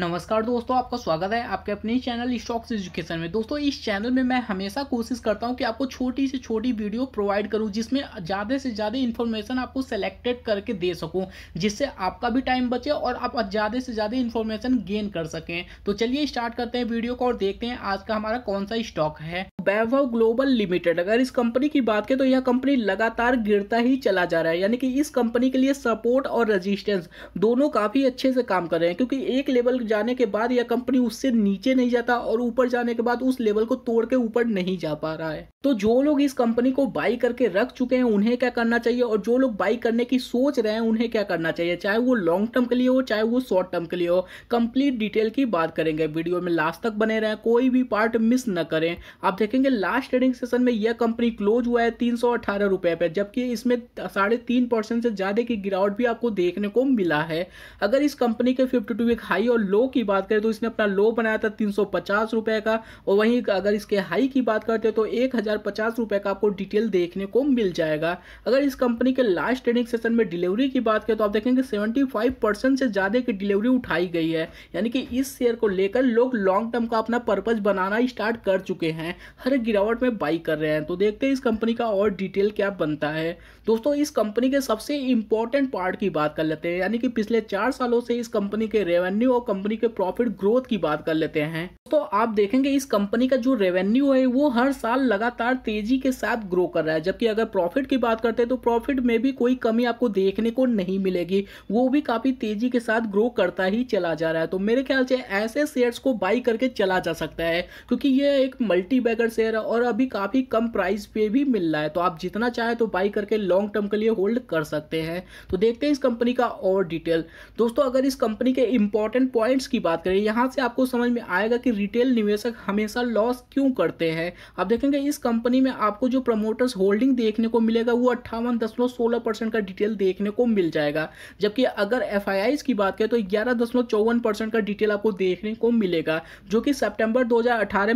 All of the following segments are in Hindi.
नमस्कार दोस्तों आपका स्वागत है आपके अपने चैनल स्टॉक्स एजुकेशन में दोस्तों इस चैनल में मैं हमेशा कोशिश करता हूं कि आपको छोटी से छोटी वीडियो प्रोवाइड करूं जिसमें ज़्यादा से ज़्यादा इन्फॉर्मेशन आपको सेलेक्टेड करके दे सकूं जिससे आपका भी टाइम बचे और आप ज़्यादा से ज़्यादा इन्फॉर्मेशन गेन कर सकें तो चलिए स्टार्ट करते हैं वीडियो को और देखते हैं आज का हमारा कौन सा स्टॉक है वैभव ग्लोबल लिमिटेड अगर इस कंपनी की बात करें तो यह कंपनी लगातार गिरता ही चला जा रहा है यानी कि इस कंपनी के लिए सपोर्ट और रजिस्टेंस दोनों काफ़ी अच्छे से काम कर रहे हैं क्योंकि एक लेवल जाने के बाद यह कंपनी उससे नीचे नहीं जाता और ऊपर जाने के बाद उस लेवल को तोड़ के ऊपर नहीं जा पा रहा है तो जो लोग इस कंपनी को बाई करके रख चुके हैं उन्हें क्या करना चाहिए और जो लोग बाई करने की सोच रहे हैं उन्हें क्या करना चाहिए चाहे वो लॉन्ग टर्म के लिए हो चाहे वो शॉर्ट टर्म के लिए हो कंप्लीट डिटेल की बात करेंगे वीडियो में लास्ट तक बने रहें कोई भी पार्ट मिस न करें आप देख देखेंगे लास्ट ट्रेडिंग सेशन में यह कंपनी क्लोज हुआ है तीन रुपए पर जबकि इसमें साढ़े तीन परसेंट से ज़्यादा की गिरावट भी आपको देखने को मिला है अगर इस कंपनी के फिफ्टी टू वीक हाई और लो की बात करें तो इसने अपना लो बनाया था तीन रुपए का और वहीं अगर इसके हाई की बात करते हैं तो एक रुपए का आपको डिटेल देखने को मिल जाएगा अगर इस कंपनी के लास्ट ट्रेडिंग सेशन में डिलीवरी की बात करें तो आप देखेंगे सेवेंटी से ज़्यादा की डिलीवरी उठाई गई है यानी कि इस शेयर को लेकर लोग लॉन्ग टर्म का अपना पर्पज बनाना स्टार्ट कर चुके हैं हर गिरावट में बाई कर रहे हैं तो देखते हैं इस कंपनी का और डिटेल क्या बनता है दोस्तों इस कंपनी के सबसे इंपॉर्टेंट पार्ट की बात कर लेते हैं यानी कि पिछले चार सालों से इस कंपनी के रेवेन्यू और कंपनी के प्रॉफिट ग्रोथ की बात कर लेते हैं तो आप देखेंगे इस कंपनी का जो रेवेन्यू है वो हर साल लगातार तेजी के साथ ग्रो कर रहा है जबकि अगर प्रॉफिट की बात करते हैं तो प्रॉफिट में भी कोई कमी आपको देखने को नहीं मिलेगी वो भी काफ़ी तेजी के साथ ग्रो करता ही चला जा रहा है तो मेरे ख्याल से ऐसे शेयर्स को बाई करके चला जा सकता है क्योंकि ये एक मल्टी बैगर शेयर है और अभी काफ़ी कम प्राइस पे भी मिल रहा है तो आप जितना चाहे तो बाई करके लॉन्ग टर्म के लिए होल्ड कर सकते हैं तो देखते हैं इस कंपनी का और डिटेल दोस्तों अगर इस कंपनी के इंपॉर्टेंट पॉइंट्स की बात करें यहाँ से आपको समझ में आएगा कि रिटेल निवेशक हमेशा लॉस क्यों करते हैं आप देखेंगे इस कंपनी में आपको जो प्रमोटर्स होल्डिंग देखने को मिलेगा वो अट्ठावन दशमलव सोलह परसेंट का डिटेल देखने को मिल जाएगा जबकि अगर एफ की बात करें तो ग्यारह दशमलव चौवन परसेंट का डिटेल आपको देखने को मिलेगा जो कि सेप्टेम्बर दो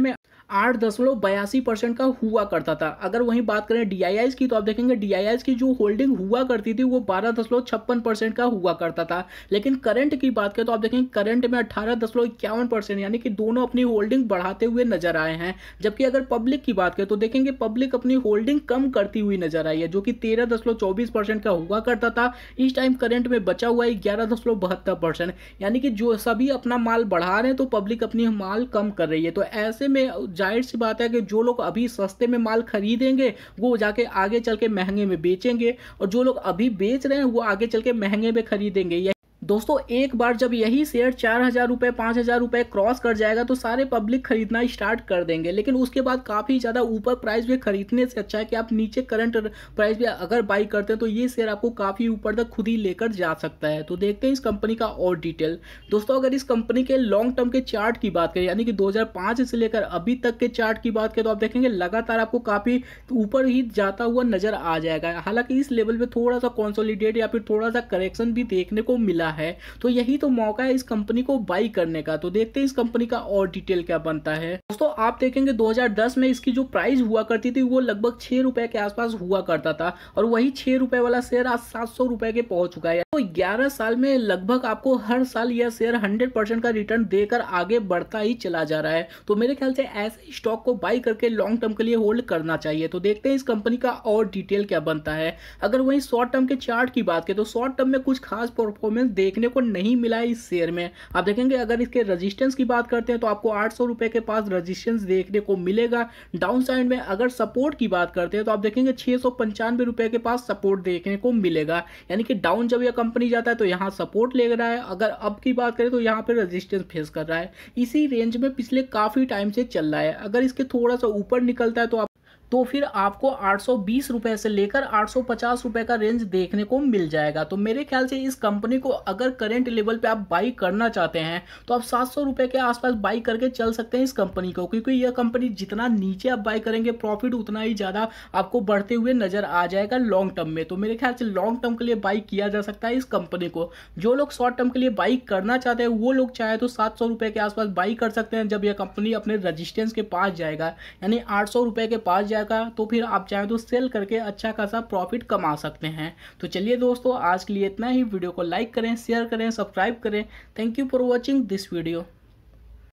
में आठ दशमलव बयासी परसेंट का हुआ करता था अगर वहीं बात करें डी की तो आप देखेंगे डी की जो होल्डिंग हुआ करती थी वो बारह दशमलव छप्पन परसेंट का हुआ करता था लेकिन करंट की बात करें तो आप देखेंगे करंट में अठारह दशमलव इक्यावन परसेंट यानी कि दोनों अपनी होल्डिंग बढ़ाते हुए नजर आए हैं जबकि अगर पब्लिक की बात करें तो देखेंगे पब्लिक अपनी होल्डिंग कम करती हुई नजर आई है जो कि तेरह दशमलव चौबीस परसेंट का हुआ करता था इस टाइम करंट में बचा हुआ है ग्यारह दशमलव बहत्तर परसेंट यानी कि जो सभी अपना माल बढ़ा रहे हैं तो पब्लिक अपनी माल कम कर रही है तो ऐसे में जाहिर सी बात है कि जो लोग अभी सस्ते में माल खरीदेंगे वो जाके आगे चल के महंगे में बेचेंगे और जो लोग अभी बेच रहे हैं वो आगे चल के महंगे में खरीदेंगे दोस्तों एक बार जब यही शेयर चार हज़ार रुपये पाँच हज़ार रुपये क्रॉस कर जाएगा तो सारे पब्लिक खरीदना स्टार्ट कर देंगे लेकिन उसके बाद काफ़ी ज़्यादा ऊपर प्राइस भी खरीदने से अच्छा है कि आप नीचे करंट प्राइस भी अगर बाई करते हैं तो ये शेयर आपको काफ़ी ऊपर तक खुद ही लेकर जा सकता है तो देखते हैं इस कंपनी का और डिटेल दोस्तों अगर इस कंपनी के लॉन्ग टर्म के चार्ट की बात करें यानी कि दो से लेकर अभी तक के चार्ट की बात करें तो आप देखेंगे लगातार आपको काफ़ी ऊपर ही जाता हुआ नजर आ जाएगा हालांकि इस लेवल पर थोड़ा सा कॉन्सोलीडेट या फिर थोड़ा सा करेक्शन भी देखने को मिला है है तो यही तो मौका है इस कंपनी को बाई करने का तो देखते हैं इस कंपनी का और डिटेल क्या बनता है दोस्तों आप देखेंगे 2010 में इसकी जो प्राइस हुआ करती थी वो लगभग छह रुपए के आसपास हुआ करता था और वही छह रुपए वाला शेयर आज सात सौ रुपए के पहुंच चुका है आपको 11 साल में लगभग आपको हर साल यह शेयर 100 परसेंट का रिटर्न देकर आगे बढ़ता ही चला जा रहा है तो मेरे ख्याल से ऐसे स्टॉक को बाई करके लॉन्ग टर्म के लिए होल्ड करना चाहिए तो देखते हैं इस कंपनी का और डिटेल क्या बनता है अगर वही शॉर्ट टर्म के चार्ट की बात करें तो शॉर्ट टर्म में कुछ खास परफॉर्मेंस देखने को नहीं मिला है इस शेयर में आप देखेंगे अगर इसके रजिस्टेंस की बात करते हैं तो आपको आठ के पास रजिस्टेंस देखने को मिलेगा डाउन साइड में अगर सपोर्ट की बात करते हैं तो आप देखेंगे छह के पास सपोर्ट देखने को मिलेगा यानी कि डाउन जब यह कंपनी जाता है तो यहाँ सपोर्ट ले रहा है अगर अब की बात करें तो यहाँ पर रेजिस्टेंस फेस कर रहा है इसी रेंज में पिछले काफ़ी टाइम से चल रहा है अगर इसके थोड़ा सा ऊपर निकलता है तो तो फिर आपको आठ सौ बीस से लेकर आठ सौ पचास का रेंज देखने को मिल जाएगा तो मेरे ख्याल से इस कंपनी को अगर करेंट लेवल पे आप बाई करना चाहते हैं तो आप सात सौ रुपये के आसपास बाई करके चल सकते हैं इस कंपनी को क्योंकि यह कंपनी जितना नीचे आप बाई करेंगे प्रॉफिट उतना ही ज़्यादा आपको बढ़ते हुए नज़र आ जाएगा लॉन्ग टर्म में तो मेरे ख्याल से लॉन्ग टर्म के लिए बाई किया जा सकता है इस कंपनी को जो लोग शॉर्ट टर्म के लिए बाई करना चाहते हैं वो लोग चाहे तो सात सौ रुपये के आसपास बाई कर सकते हैं जब यह कंपनी अपने रजिस्टेंस के पास जाएगा यानी आठ सौ रुपये के पास जाएगा तो फिर आप चाहें तो सेल करके अच्छा खासा प्रॉफिट कमा सकते हैं तो चलिए दोस्तों आज के लिए इतना ही वीडियो को लाइक करें शेयर करें सब्सक्राइब करें thank you for watching this video